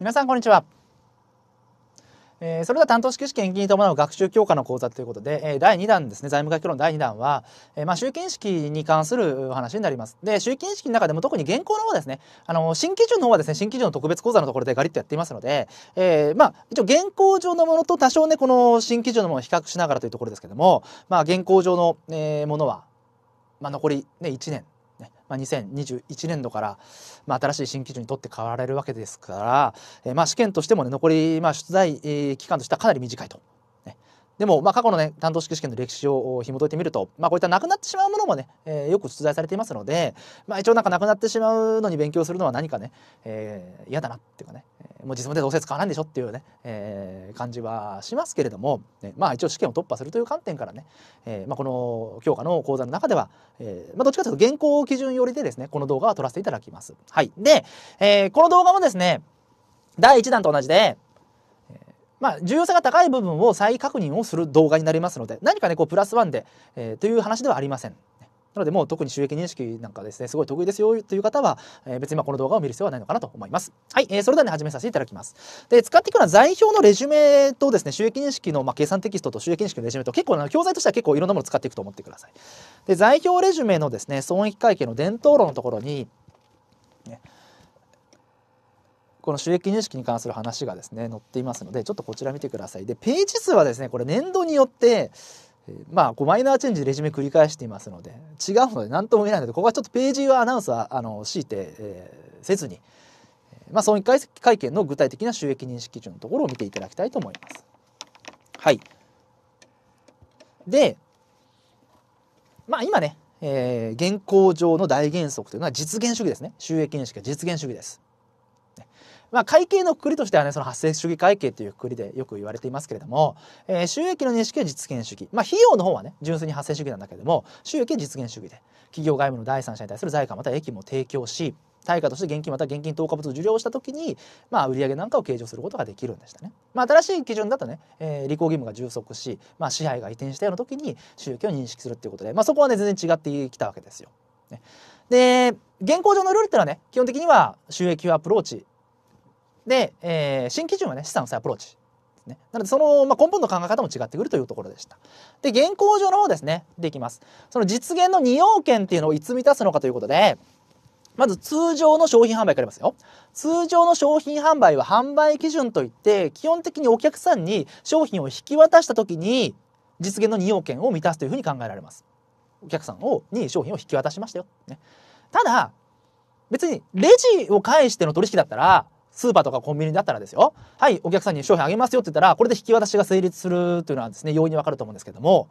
皆さんこんにちは、えー、それでは担当式試験に伴う学習強化の講座ということで、えー、第2弾ですね財務学教論第2弾は、えー、まあ集金式に関するお話になりますで集金式の中でも特に現行の方ですねあの新基準の方はですね新基準の特別講座のところでガリッとやっていますので、えー、まあ一応現行上のものと多少ねこの新基準のものを比較しながらというところですけどもまあ現行上の、えー、ものは、まあ、残りね1年まあ、2021年度から、まあ、新しい新基準にとって変わられるわけですから、えー、まあ試験としてもね残り、まあ、出題期間としてはかなり短いとでも、まあ、過去のね担当式試験の歴史を紐解いてみると、まあ、こういったなくなってしまうものもね、えー、よく出題されていますので、まあ、一応なんかなくなってしまうのに勉強するのは何かね嫌、えー、だなっていうかねもう実務でどうせ使わないんでしょっていうね、えー、感じはしますけれども、ね、まあ一応試験を突破するという観点からね、えーまあ、この教科の講座の中では、えーまあ、どっちかというと現行基準よりでですねこの動画は撮らせていただきます。はい、で、えー、この動画もですね第1弾と同じでまあ、重要性が高い部分を再確認をする動画になりますので何かねこうプラスワンで、えー、という話ではありません。なのでもう特に収益認識なんかですねすごい得意ですよという方は、えー、別にまこの動画を見る必要はないのかなと思います。はい、えー、それではね始めさせていただきます。で使っていくのは在表のレジュメとですね収益認識のまあ、計算テキストと収益認識のレジュメと結構な教材としては結構いろんなものを使っていくと思ってください。で在表レジュメのですね損益会計の伝統論のところに、ね、この収益認識に関する話がですね載っていますのでちょっとこちら見てくださいでページ数はですねこれ年度によってまあ、こうマイナーチェンジレジュメ繰り返していますので違うので何とも言えないのでここはちょっとページはアナウンスはあの強いて、えー、せずに、まあ、損益会見の具体的な収益認識基準のところを見ていただきたいと思います。はい、で、まあ、今ね、えー、現行上の大原則というのは実現主義ですね収益認識は実現主義です。まあ、会計のくりとしてはねその発生主義会計というくりでよく言われていますけれども、えー、収益の認識は実現主義、まあ、費用の方はね純粋に発生主義なんだけれども収益は実現主義で企業外務の第三者に対する財貨また益も提供し対価として現金また現金投下物を受領した時に、まあ、売上なんかを計上することができるんでしたね。まあ、新しい基準だとね、えー、履行義務が充足し、まあ、支配が移転したような時に収益を認識するっていうことで、まあ、そこはね全然違ってきたわけですよ。ね、で現行上のルールっていうのはね基本的には収益をアプローチで、えー、新基準はね資産再アプローチね。なのでその、まあ、根本の考え方も違ってくるというところでした。で現行上の方ですねでいきます。その実現の2要件っていうのをいつ満たすのかということでまず通常の商品販売からますよ。通常の商品販売は販売基準といって基本的にお客さんに商品を引き渡した時に実現の2要件を満たすというふうに考えられます。お客さんをに商品を引き渡しましたよ。ね、ただ別にレジを介しての取引だったらスーパーとかコンビニだったらですよはいお客さんに商品あげますよって言ったらこれで引き渡しが成立するというのはですね容易にわかると思うんですけども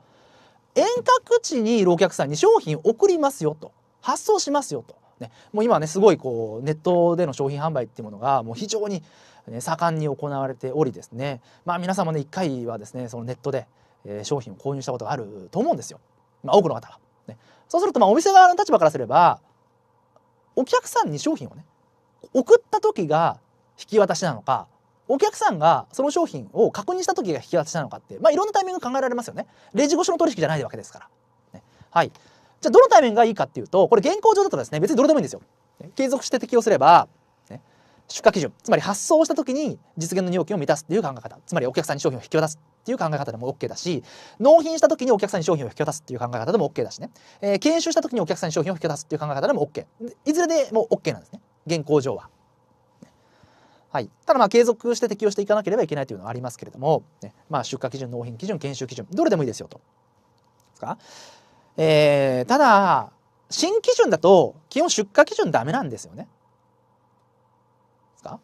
遠隔地にいるお客さんに商品送りますよと発送しますよと。ね、もう今ねすごいこうネットでの商品販売っていうものがもう非常に、ね、盛んに行われておりですねまあ皆さんもね一回はですねそのネットで、えー、商品を購入したことがあると思うんですよ、まあ、多くの方は。ね。そうするとまあお店側の立場からすればお客さんに商品をね送った時が引き渡しなのかお客さんがその商品を確認した時が引き渡しなのかって、まあ、いろんなタイミング考えられますよね。レジ越しの取引じゃないわけですから。ね、はい。じゃあどのタイミングがいいかっていうとこれ現行上だとですね別にどれでもいいんですよ。継続して適用すれば、ね、出荷基準つまり発送した時に実現の要件を満たすっていう考え方つまりお客さんに商品を引き渡すっていう考え方でも OK だし納品した時にお客さんに商品を引き渡すっていう考え方でも OK だしね、えー、研修した時にお客さんに商品を引き渡すっていう考え方でも OK いずれでも OK なんですね現行上は。はい、ただまあ継続して適用していかなければいけないというのはありますけれども、ねまあ、出荷基準納品基準研修基準どれでもいいですよと。ですかえー、ただ新基準だと基本出荷基準ダメなんですよね。ですか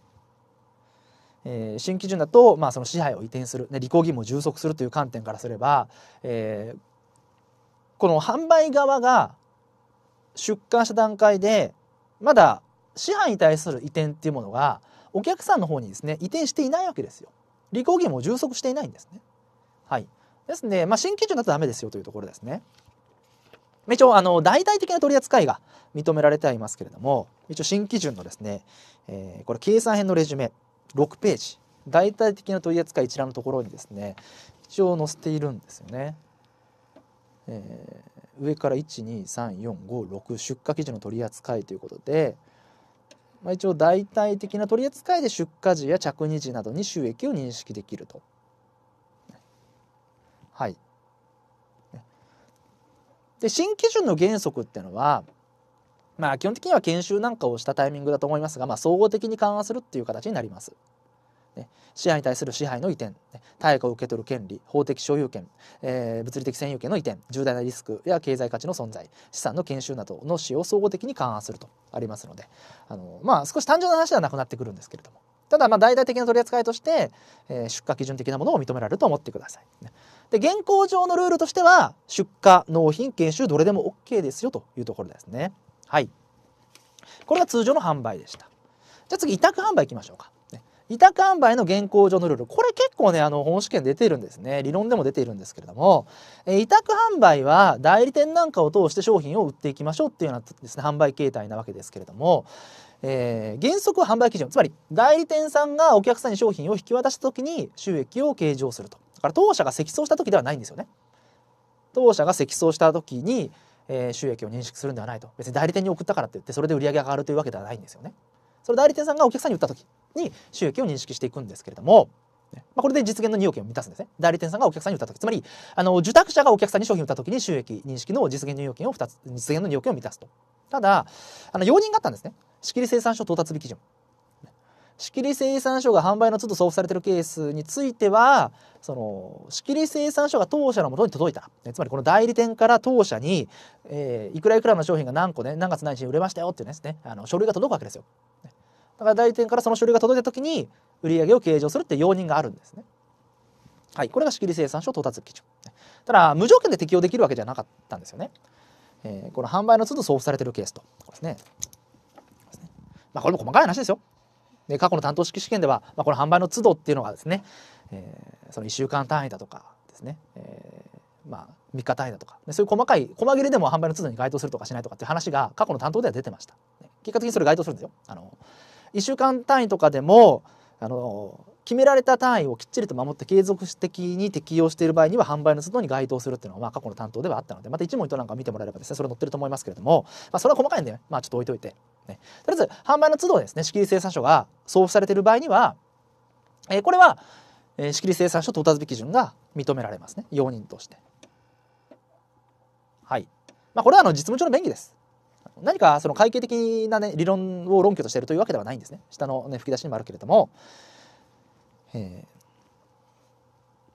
えー、新基準だと、まあ、その支配を移転する、ね、履行義務を充足するという観点からすれば、えー、この販売側が出荷した段階でまだ支配に対する移転っていうものがお客さんの方にですね移転していないわけですよ。履行義務を充足していないんですね。はい、ですねまあ、新基準だとダメですよというところですね。一応あの大々的な取り扱いが認められてはいますけれども一応新基準のですね、えー、これ計算編のレジュメ6ページ大々的な取り扱い一覧のところにですね一応載せているんですよね。えー、上から12345出荷基準の取り扱いということで、まあ、一応代替的な取り扱いで出荷時や着任時などに収益を認識できると。はい、で新基準の原則っていうのは、まあ、基本的には研修なんかをしたタイミングだと思いますが、まあ、総合的に緩和するっていう形になります。ね、支配に対する支配の移転、ね、対価を受け取る権利法的所有権、えー、物理的占有権の移転重大なリスクや経済価値の存在資産の研修などの使用を総合的に勘案するとありますのであの、まあ、少し単純な話ではなくなってくるんですけれどもただまあ大々的な取り扱いとして、えー、出荷基準的なものを認められると思ってください。ね、で現行上のルールとしては出荷納品研修どれでも OK ですよというところですね。はいこれが通常の販売でした。じゃあ次委託販売いきましょうか。託販売の現行上のルールこれ結構ねあの本試験出ているんですね理論でも出ているんですけれども、えー、委託販売は代理店なんかを通して商品を売っていきましょうっていうようなですね販売形態なわけですけれども、えー、原則は販売基準つまり代理店さんがお客さんに商品を引き渡した時に収益を計上するとだから当社が積層した時ではないんですよね当社が積層した時に、えー、収益を認識するんではないと別に代理店に送ったからって言ってそれで売り上げが上がるというわけではないんですよねそれ代理店さんがお客さんに売った時に収益を認識していくんですけれども、まあ、これで実現の2億円を満たすんですね。代理店さんがお客さんに売った時、つまりあの受託者がお客さんに商品を売った時に収益認識の実現の2億円を2つ、実現の2億円を満たすと。ただ、あの容認があったんですね。仕切り生産所到達日基準。仕切り生産所が販売の都度送付されているケースについてはその仕切り生産所が当社のもとに届いた、つまりこの代理店から当社に、えー、いくらいくらの商品が何個ね何月何日に売れましたよっていうですねあの書類が届くわけですよ。だから代理店からその書類が届いた時に売上を計上するって容認があるんですね。はい、これが仕切り生産書到達基準。ただ無条件で適用できるわけじゃなかったんですよね。えー、この販売の都度送付されてるケースとですね。まあ、これも細かい話ですよ。で過去の担当式試験では、まあ、この販売の都度っていうのがですね、えー、その1週間単位だとかですね、えー、まあ、3日単位だとかそういう細かい細切れでも販売の都度に該当するとかしないとかっていう話が過去の担当では出てました。結果的にそれ該当するんですよ。あの1週間単位とかでもあの決められた単位をきっちりと守って継続的に適用している場合には販売の都度に該当するっていうのはまあ過去の担当ではあったのでまた一問一答なんか見てもらえればですねそれ載ってると思いますけれども、まあ、それは細かいんで、ね、まあ、ちょっと置いといて、ね、とりあえず販売の都度ですね仕切り生産書が送付されている場合には、えー、これは、えー、仕切り生産書到達日基準が認められますね容認として。はいまあ、これはあの実務上の便宜です。何かその会計的な、ね、理論を論拠としているというわけではないんですね下の、ね、吹き出しにもあるけれども、えー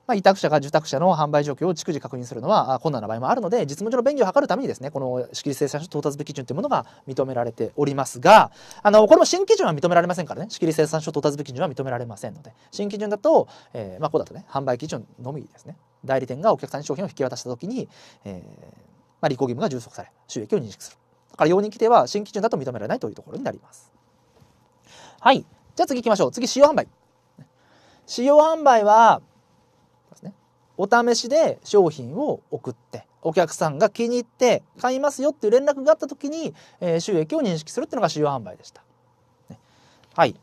まあ、委託者が受託者の販売状況を逐次確認するのは困難な場合もあるので実務上の便宜を図るためにですねこの仕切り生産所到達部基準というものが認められておりますがあのこれも新基準は認められませんからね仕切り生産所到達部基準は認められませんので新基準だと、えーまあ、こうだとね販売基準のみですね代理店がお客さんに商品を引き渡した時に、えーまあ、履行義務が充足され収益を認識するから容認規定は新基準だと認められないというところになります。はい。じゃあ次行きましょう。次、使用販売。使用販売は、お試しで商品を送って、お客さんが気に入って買いますよっていう連絡があった時に、えー、収益を認識するっていうのが使用販売でした。ね、はい。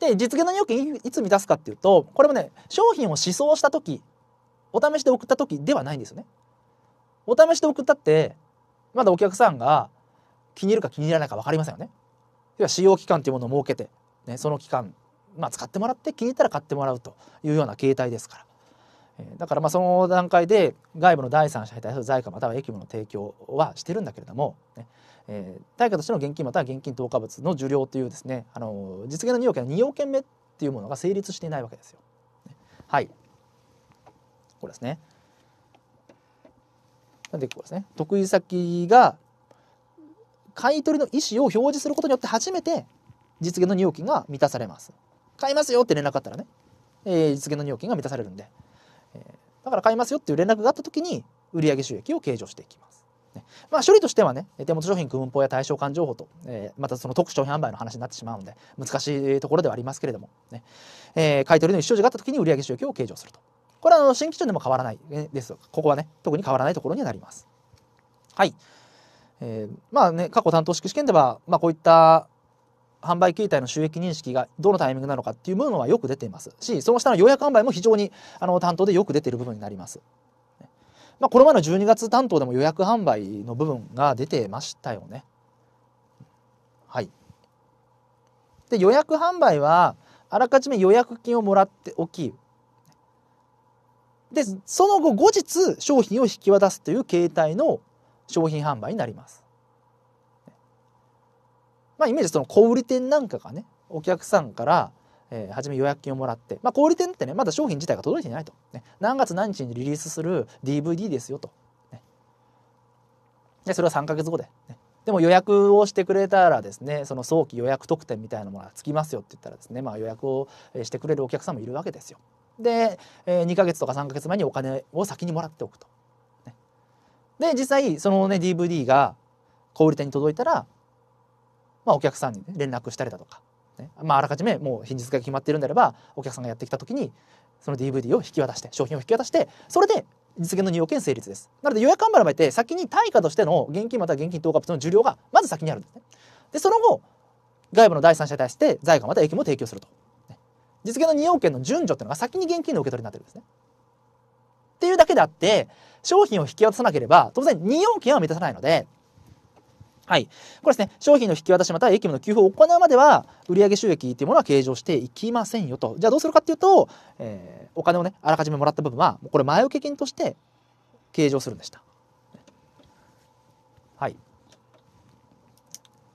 で、実現の要件いつ満たすかっていうと、これもね、商品を試想した時、お試しで送った時ではないんですよね。お試しで送ったって、まだお客さんが気に入るか気に入らないか分かりませんよね。要は使用期間というものを設けて、ね、その期間、まあ、使ってもらって気に入ったら買ってもらうというような形態ですから。だからまあその段階で外部の第三者に対する財貨または役務の提供はしてるんだけれども、ねえー、対価としての現金または現金等価物の受領というですねあの実現の2要件の2要件目っていうものが成立していないわけですよ。はいこれですね。なんでこうですね得意先が買い取りの意思を表示することによって初めて実現の料金が満たされます買いますよって連絡があったらね、えー、実現の料金が満たされるんで、えー、だから買いますよっていう連絡があった時に売上収益を計上していきますまあ、処理としてはね手元商品区分法や対象間情報と、えー、またその特殊商品販売の話になってしまうので難しいところではありますけれどもね、えー、買い取りの思表示があった時に売上収益を計上するとこれはあの新基準でも変わらないです。ここはね、特に変わらないところになります。はい。えー、まあね、過去担当式試験では、まあ、こういった販売形態の収益認識がどのタイミングなのかっていうものはよく出ていますし、その下の予約販売も非常にあの担当でよく出ている部分になります。まあ、この前の12月担当でも予約販売の部分が出てましたよね。はい。で予約販売はあらかじめ予約金をもらっておきでその後後日商品を引き渡すという形態の商品販売になります。まあ、イメージその小売店なんかがねお客さんからえー、初め予約金をもらって、まあ、小売店ってねまだ商品自体が届いてないと、ね、何月何日にリリースする DVD ですよと、ね、でそれは3か月後で、ね、でも予約をしてくれたらですねその早期予約特典みたいなものがつきますよって言ったらですね、まあ、予約をしてくれるお客さんもいるわけですよ。で、えー、2ヶ月とか3ヶ月前にお金を先にもらっておくと。ね、で実際そのね DVD が小売店に届いたら、まあ、お客さんに、ね、連絡したりだとか、ね、まあ、あらかじめもう品質が決まっているんであればお客さんがやってきた時にその DVD を引き渡して商品を引き渡してそれで実現の2要件成立です。なので予約販売の場合って先に対価としての現金または現金等価物の受領がまず先にあるんですね。でその後外部の第三者に対して財がまた益も提供すると。実現の2要件の順序っていうのが先に現金の受け取りになってるんですね。っていうだけであって商品を引き渡さなければ当然2要件は満たさないのではい、これですね商品の引き渡しまたは駅務の給付を行うまでは売上収益というものは計上していきませんよとじゃあどうするかっていうと、えー、お金をねあらかじめもらった部分はこれ前受け金として計上するんでした。はい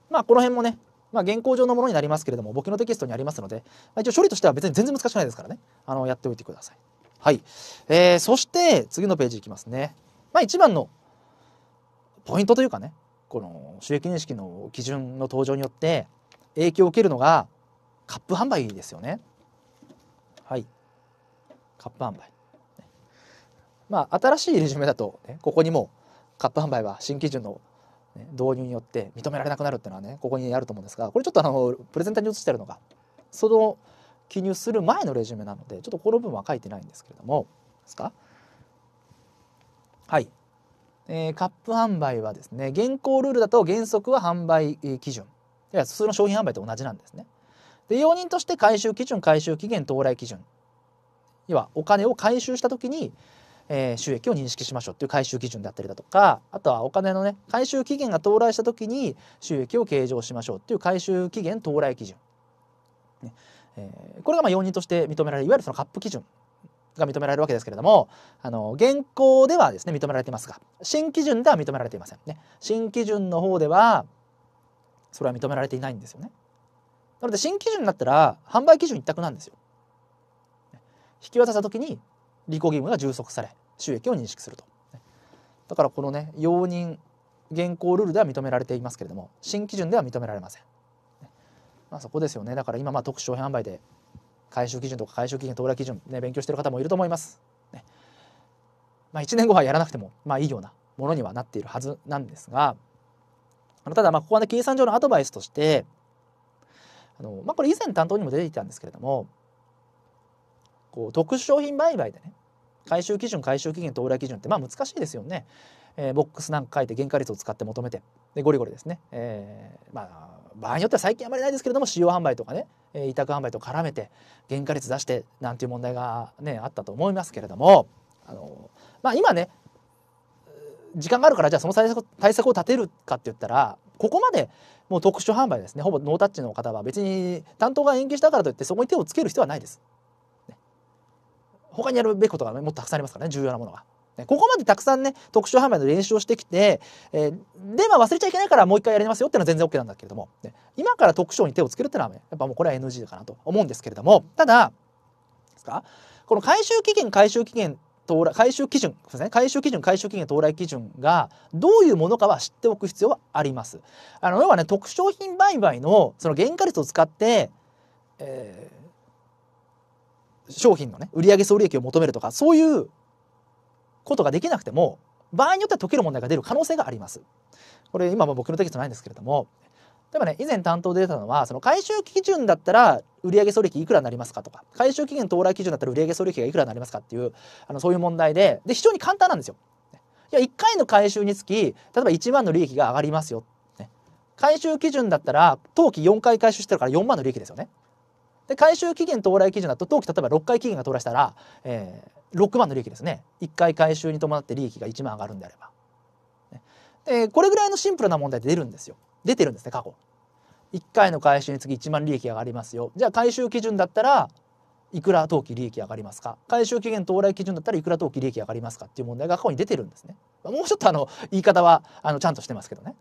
まあこの辺もねまあ、現行上のものになりますけれども僕のテキストにありますので、まあ、一応処理としては別に全然難しくないですからねあのやっておいてください。はい、えー、そして次のページいきますね。まあ、一番のポイントというかねこの収益認識の基準の登場によって影響を受けるのがカップ販売ですよね。はいカップ販売。まあ、新しいレジュメだと、ね、ここにもカップ販売は新基準のね、導入によって認められなくなるっていうのはねここにあると思うんですがこれちょっとあのプレゼンターに移してるのがその記入する前のレジュメなのでちょっとこの部分は書いてないんですけれどもですかはい、えー、カップ販売はですね現行ルールだと原則は販売基準いや普通の商品販売と同じなんですね。で容認として回収基準回収期限到来基準要はお金を回収した時にえー、収益を認識しましょうっていう回収基準であったりだとかあとはお金のね回収期限が到来した時に収益を計上しましょうっていう回収期限到来基準、ねえー、これがまあ容認として認められるいわゆるそのカップ基準が認められるわけですけれどもあの現行ではですね認められていますが新基準では認められていませんね新基準の方ではそれは認められていないんですよねなので新基準になったら販売基準一択なんですよ引き渡した時に履行義務が充足され収益を認識するとだからこのね容認現行ルールでは認められていますけれども新基準では認められません、まあ、そこですよねだから今まあ特殊商品販売で回収基準とか回収期限到来基準、ね、勉強している方もいると思います、ね、まあ、1年後はやらなくてもまあいいようなものにはなっているはずなんですがあのただまあここはね計算上のアドバイスとしてあの、まあ、これ以前担当にも出ていたんですけれどもこう特殊商品売買でね回収基準回収期限到来基準ってまあ難しいですよね、えー、ボックスなんか書いて原価率を使って求めてでゴリゴリですね、えー、まあ場合によっては最近あまりないですけれども使用販売とかね、えー、委託販売と絡めて原価率出してなんていう問題がねあったと思いますけれどもあのまあ今ね時間があるからじゃあその対策対策を立てるかって言ったらここまでもう特殊販売ですねほぼノータッチの方は別に担当が延期したからといってそこに手をつける必要はないです。他にやるべきことが、ね、もっとたくさんありますからね重要なものが。ね、ここまでたくさんね特殊販売の練習をしてきて、えー、でまあ忘れちゃいけないからもう一回やりますよっていうのは全然 OK なんだけれども、ね、今から特賞に手をつけるっていうのは、ね、やっぱもうこれは NG かなと思うんですけれどもただですかこの回収期限回収期限到来回収基準ですね回収基準回収期限到来基準がどういうものかは知っておく必要はあります。あの要はね特商品売買のその原価率を使って、えー商品のね売上総利益を求めるとかそういうことができなくても場合によっては解ける問題が出る可能性があります。これ今も僕のテキストないんですけれども例えばね以前担当で出たのはその回収基準だったら売上総利益いくらになりますかとか回収期限到来基準だったら売上総利益がいくらになりますかっていうあのそういう問題でで非常に簡単なんですよ。いや1回の回収につき例えば1万の利益が上がりますよ。ね、回収基準だったら当期4回回収してるから4万の利益ですよね。で回収期限到来基準だと当期例えば6回期限が到来したら、えー、6万の利益ですね1回回収に伴って利益が1万上がるんであれば。でこれぐらいのシンプルな問題で出るんですよ出てるんですね過去。1回の回収に次1万利益上がりますよじゃあ回収基準だったらいくら当期利益上がりますか回収期限到来基準だったらいくら当期利益上がりますかっていう問題が過去に出てるんですね。もうちょっとあの言い方はあのちゃんとしてますけどね。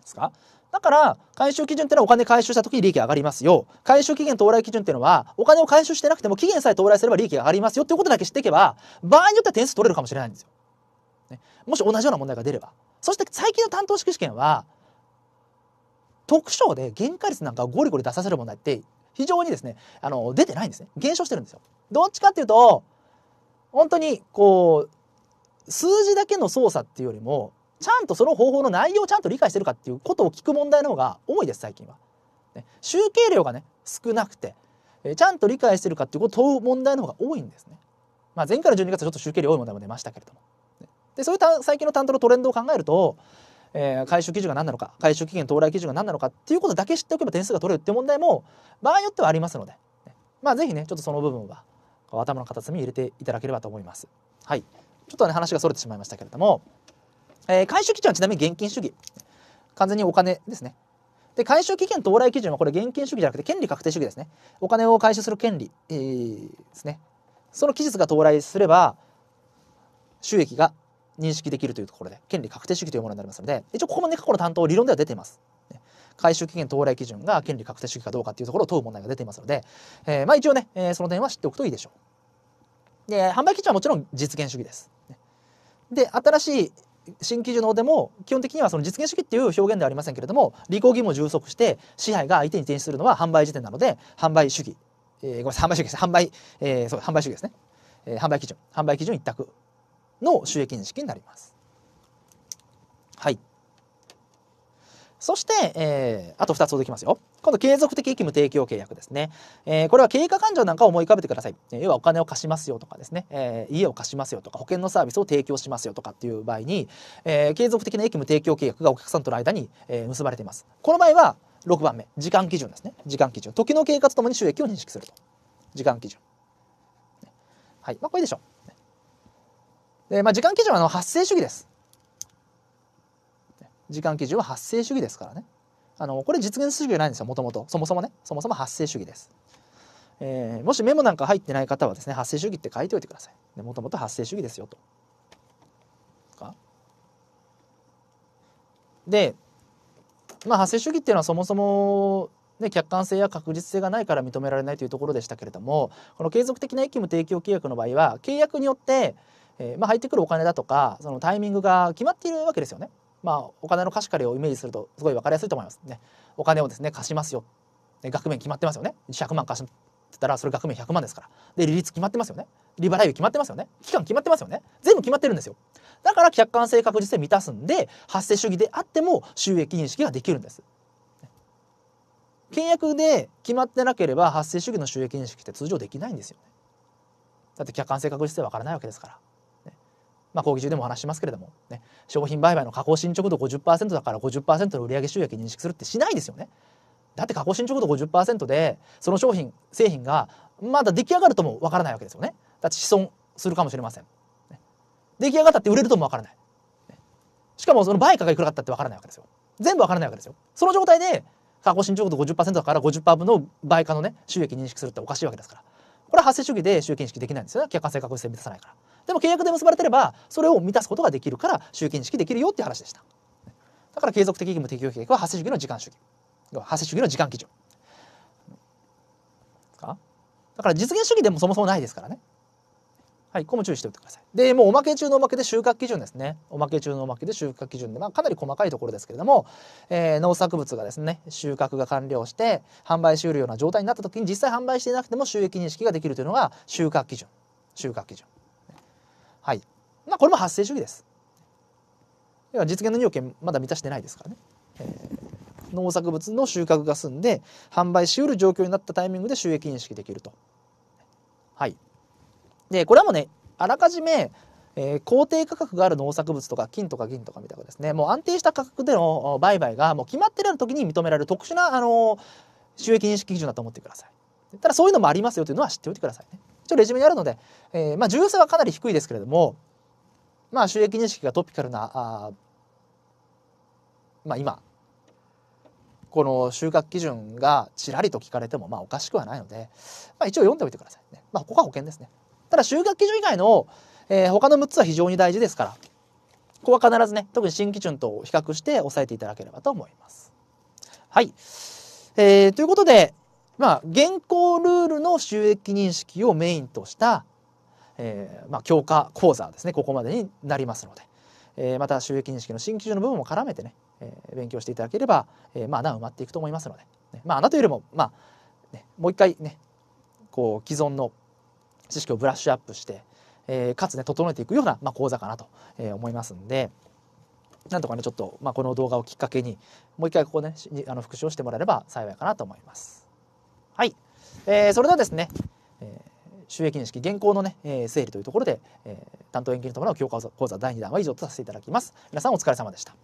ですかだから、回収基準っていうのはお金回収した時に利益上がりますよ。回収期限到来基準っていうのは、お金を回収してなくても期限さえ到来すれば利益が上がりますよっていうことだけ知っていけば、場合によっては点数取れるかもしれないんですよ。ね、もし同じような問題が出れば。そして最近の担当式試験は、特徴で原価率なんかをゴリゴリ出させる問題って非常にですね、あの、出てないんですね。減少してるんですよ。どっちかっていうと、本当にこう、数字だけの操作っていうよりも、ちゃんとその方法の内容をちゃんと理解してるかっていうことを聞く問題の方が多いです最近は。ね、集計量がね少なくて、えちゃんと理解してるかっていうことを問う問題の方が多いんですね。まあ、前回の12月はちょっと集計量多い問題も出ましたけれども。でそういう最近の担当のトレンドを考えると、えー、回収基準が何なのか回収期限到来基準が何なのかっていうことだけ知っておけば点数が取れるって問題も場合によってはありますので、ね、まあ是非ねちょっとその部分は頭の片隅に入れていただければと思います。はい、ちょっとね話がそれてしまいましたけれどもえー、回収基準はちなみに現金主義完全にお金ですねで回収期限到来基準はこれ現金主義じゃなくて権利確定主義ですねお金を回収する権利、えー、ですねその期日が到来すれば収益が認識できるというところで権利確定主義というものになりますので一応ここもね過去の担当理論では出ています。回収期限到来基準が権利確定主義かどうかっていうところを問う問題が出ていますので、えー、まあ一応ね、えー、その点は知っておくといいでしょう。で販売基準はもちろん実現主義です。で新しい新基準の方でも基本的にはその実現主義っていう表現ではありませんけれども履行義務を充足して支配が相手に転出するのは販売時点なので販売主義、えー、ごめんなさい販売主義です販売、えー、そう販売主義ですね、えー、販売基準販売基準一択の収益認識になります。はいそして、えー、あと2つほどきますよ。今度、継続的義務提供契約ですね。えー、これは経過勘定なんかを思い浮かべてください。えー、要はお金を貸しますよとかですね、えー、家を貸しますよとか、保険のサービスを提供しますよとかっていう場合に、えー、継続的な義務提供契約がお客さんとの間に、えー、結ばれています。この場合は、6番目、時間基準ですね。時間基準。時の経過とともに収益を認識すると。時間基準。はい。まあ、これでしょう。でまあ、時間基準はあの発生主義です。時間基準は発生主義ですからねあのこれ実現主義じゃないんですよもともとそもそもねそもそも発生主義です、えー、もしメモなんか入ってない方はですね発生主義って書いておいてくださいもともと発生主義ですよとで、まあ、発生主義っていうのはそもそもね、客観性や確実性がないから認められないというところでしたけれどもこの継続的な役務提供契約の場合は契約によって、えーまあ、入ってくるお金だとかそのタイミングが決まっているわけですよね。まあ、お金の貸し借りをイメージするとすごい分かりやすいと思います。ね、お金をですね貸しますよ、ね、額面決まってますよね100万貸したらそれ額面100万ですからで利率決まってますよね利払い決まってますよね期間決まってますよね全部決まってるんですよだから客観性確実性満たすんで発生主義であっても収益認識ができるんです契約で決まってなければ発生主義の収益認識って通常できないんですよねだって客観性確実性わからないわけですからまあ、講義中でもお話しますけれども、ね、商品売買の加工進捗度50%だから50%の売上収益認識するってしないですよね。だって加工進捗度50%でその商品製品がまだ出来上がるともわからないわけですよね。だって子孫するかもしれません。出来上がったって売れるともわからない。しかもその売価がいくらだったってわからないわけですよ。全部わからないわけですよ。その状態で加工進捗度50%だから50%分の売価のね収益認識するっておかしいわけですから。これは発生主義で収益認識できないんですよね。客観性確率性満たさないから。でも契約で結ばれてればそれを満たすことができるから集金式できるよっていう話でしただから継続的義務適用契約は発生主義の時間主義発生主義の時間基準だから実現主義でもそもそもないですからねはい、ここも注意しておいてください。で、もうおまけ中のおまけで収穫基準ですね。おまけ中のおまけで収穫基準で、まあ、かなり細かいところですけれども、えー、農作物がですね、収穫が完了して、販売し了るような状態になった時に、実際販売していなくても収益認識ができるというのが収穫基準。収穫基準。まあ、これも発生主義です。要は実現の要件まだ満たしてないですからね。えー、農作物の収穫が済んで販売しうる状況になったタイミングで収益認識できると。はい、でこれはもうねあらかじめ、えー、公定価格がある農作物とか金とか銀とかみたいなですねもう安定した価格での売買がもう決まってる時に認められる特殊な、あのー、収益認識基準だと思ってください。ただそういうのもありますよというのは知っておいてくださいね。一応レジュメにあるので、えーまあ、重要性はかなり低いですけれどもまあ収益認識がトピカルなあまあ今この収穫基準がちらりと聞かれてもまあおかしくはないので、まあ、一応読んでおいてくださいね。まあ、ここは保険ですね。ただ収穫基準以外の、えー、他の6つは非常に大事ですからここは必ずね特に新基準と比較して押さえていただければと思います。はい、えー、ということで、まあ、現行ルールの収益認識をメインとしたえー、まあ、強化講座ですねここまでになりますので、えー、また収益認識の新基準の部分も絡めてね、えー、勉強していただければ、えー、まあ、穴埋まっていくと思いますので、ね、まあ、穴というよりも、まあね、もう一回ねこう既存の知識をブラッシュアップして、えー、かつね整えていくような、まあ、講座かなと、えー、思いますんで。なんとかねちょっと、まあ、この動画をきっかけにもう一回ここねあの復習をしてもらえれば幸いかなと思います。はい、えー、それではですね収益認識現行のね、えー、整理というところで、えー、担当延期に伴う強化講座第2弾は以上とさせていただきます皆さんお疲れ様でした